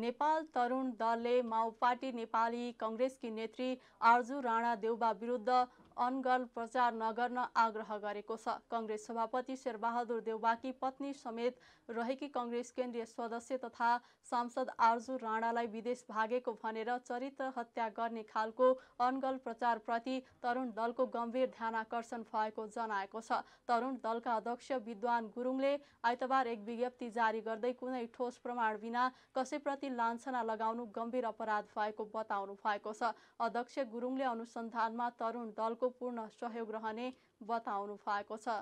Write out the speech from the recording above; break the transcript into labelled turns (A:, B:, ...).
A: नेपाल तरुण दलले माओ पार्टी नेपाली कङ्ग्रेसकी नेत्री आर्जु राणा देउबा विरुद्ध अनगल प्रचार नगर्न आग्रह गरेको छ कङ्ग्रेस सभापति शेरबहादुर देउवाकी पत्नी समेत रहेकी कङ्ग्रेस केन्द्रीय सदस्य तथा सांसद आर्जु राणालाई विदेश भागेको भनेर चरित्र हत्या गर्ने खालको अनगल प्रचारप्रति तरुण दलको गम्भीर ध्यानकर्षण भएको जनाएको छ तरुण दलका अध्यक्ष विद्वान गुरुङले आइतबार एक विज्ञप्ति जारी गर्दै कुनै ठोस प्रमाण बिना कसैप्रति लान्छना लगाउनु गम्भीर अपराध भएको बताउनु भएको छ अध्यक्ष गुरुङले अनुसन्धानमा तरुण दलको पूर्ण सहयोग रहने बताउनु भएको छ